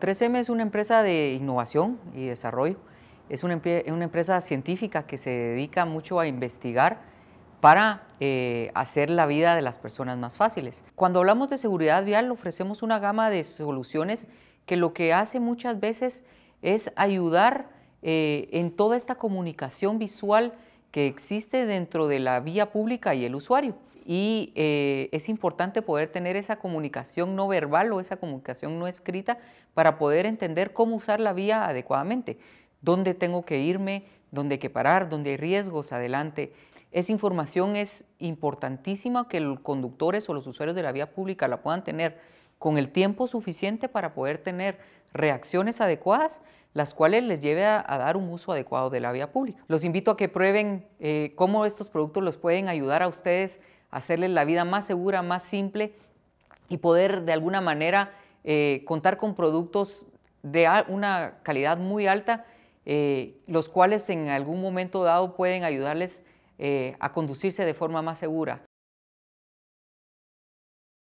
3M es una empresa de innovación y desarrollo. Es una, empresa científica que se dedica mucho a investigar para eh, hacer la vida de las personas más fáciles. Cuando hablamos de seguridad vial, ofrecemos una gama de soluciones que lo que hace muchas veces es ayudar eh, en toda esta comunicación visual que existe dentro de la vía pública y el usuario y eh, es importante poder tener esa comunicación no verbal o esa comunicación no escrita para poder entender cómo usar la vía adecuadamente, dónde tengo que irme, dónde hay que parar, dónde hay riesgos adelante. Esa información es importantísima que los conductores o los usuarios de la vía pública la puedan tener con el tiempo suficiente para poder tener reacciones adecuadas, las cuales les lleve a, dar un uso adecuado de la vía pública. Los invito a que prueben eh, cómo estos productos los pueden ayudar a ustedes hacerles la vida más segura, más simple y poder de alguna manera eh, contar con productos de una calidad muy alta, eh, los cuales en algún momento dado pueden ayudarles eh, a conducirse de forma más segura.